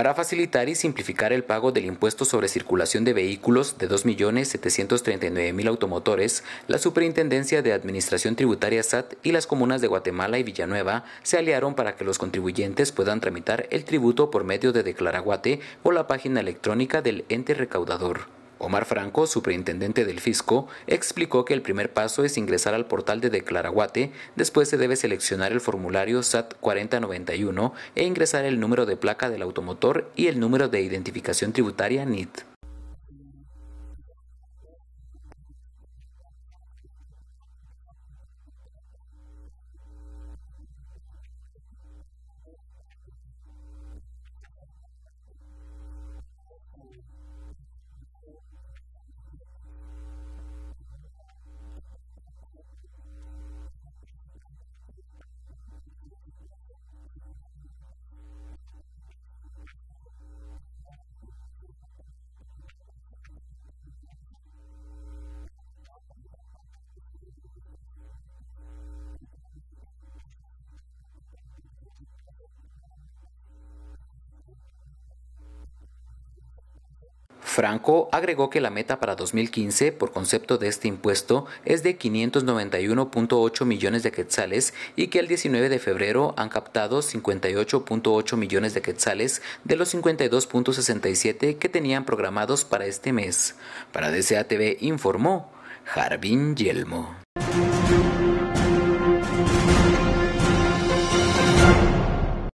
para facilitar y simplificar el pago del impuesto sobre circulación de vehículos de 2.739.000 automotores, la Superintendencia de Administración Tributaria SAT y las comunas de Guatemala y Villanueva se aliaron para que los contribuyentes puedan tramitar el tributo por medio de Declaraguate o la página electrónica del ente recaudador. Omar Franco, superintendente del Fisco, explicó que el primer paso es ingresar al portal de Declaraguate, después se debe seleccionar el formulario SAT 4091 e ingresar el número de placa del automotor y el número de identificación tributaria NIT. Franco agregó que la meta para 2015 por concepto de este impuesto es de 591.8 millones de quetzales y que el 19 de febrero han captado 58.8 millones de quetzales de los 52.67 que tenían programados para este mes. Para DCATV informó Jardín Yelmo.